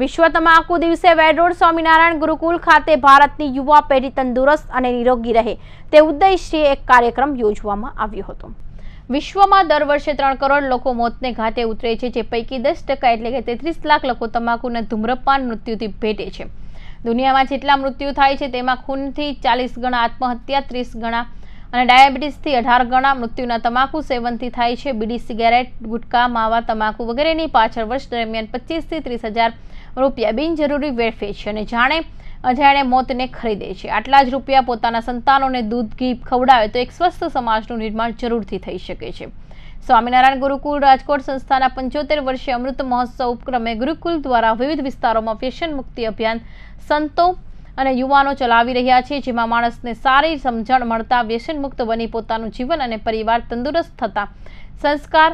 વિશ્વ તમાકુ દિવસે વેડરોડ સ્વામિનારાયણ ગુરુકુલ ખાતે ભારતની યુવા પેઢી તંદુરસ્ત અને નિરોગી રહે તે ઉદ્દેશ્યે એક કાર્યક્રમ યોજવામાં આવ્યો હતો વિશ્વમાં દર વર્ષે ત્રણ કરોડ લોકો મોતને ઘાતે ઉતરે છે જે પૈકી દસ ટકા એટલે કે તેત્રીસ લાખ લોકો તમાકુના ધૂમ્રપાન મૃત્યુથી ભેટે છે દુનિયામાં જેટલા મૃત્યુ થાય છે તેમાં ખૂનથી ચાલીસ ગણા આત્મહત્યા ત્રીસ ગણા અને ડાયાબિટીસથી અઢાર ગણા મૃત્યુના તમાકુ સેવનથી થાય છે બીડી સિગારેટ ગુટકા માવા તમાકુ વગેરેની પાછળ વર્ષ દરમિયાન પચીસથી ત્રીસ હજાર રૂપિયા બિનજરૂરી વેડફે છે અને જાણે અજાણે મોતને ખરીદે છે આટલા જ રૂપિયા પોતાના સંતાનોને દૂધ ઘી ખવડાવે તો એક સ્વસ્થ સમાજનું નિર્માણ જરૂરથી થઈ શકે છે સ્વામિનારાયણ ગુરુકુળ રાજકોટ સંસ્થાના પંચોતેર વર્ષે અમૃત મહોત્સવ ઉપક્રમે ગુરુકુલ દ્વારા વિવિધ વિસ્તારોમાં વ્યસન મુક્તિ અભિયાન સંતો અને યુવાનો ચલાવી રહ્યા છે જેમાં માણસને સારી સમજણ મળતા વ્યસન મુક્ત બની પોતાનું જીવન અને પરિવાર તંદુરસ્ત થતા સંસ્કાર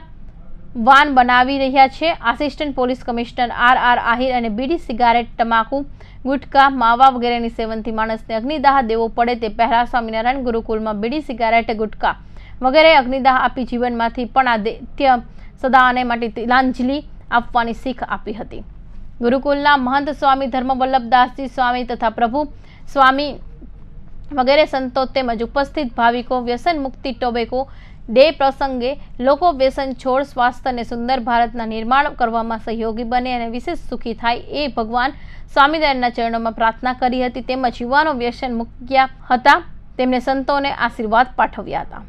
વાન બનાવી રહ્યા છે assistant police commissioner R R Ahir અને બીડી સિગારેટ તમાકુ ગુટકા માવા વગેરેની સેવનથી માણસને અગ્નિદાહ દેવો પડે તે પહેલા સ્વામિનારાયણ ગુરુકુળમાં બીડી સિગારેટ ગુટકા વગેરે અગ્નિદાહ આપી જીવનમાંથી પણ આદિત્ય સદાને માટે તિલાંજલિ આપવાની શીખ આપી હતી ગુરુકુલના મહંત સ્વામી ધર્મવલ્લભદાસજી સ્વામી તથા પ્રભુ સ્વામી વગેરે સંતો તેમજ ઉપસ્થિત ભાવિકો વ્યસન મુક્તિ ટોબેકો ડે પ્રસંગે લોકો વ્યસન છોડ સ્વાસ્થ્ય અને સુંદર ભારતના નિર્માણ કરવામાં સહયોગી બને અને વિશેષ સુખી થાય એ ભગવાન સ્વામિનારાયણના ચરણોમાં પ્રાર્થના કરી હતી તેમજ યુવાનો વ્યસન મૂક્યા હતા તેમણે સંતોને આશીર્વાદ પાઠવ્યા હતા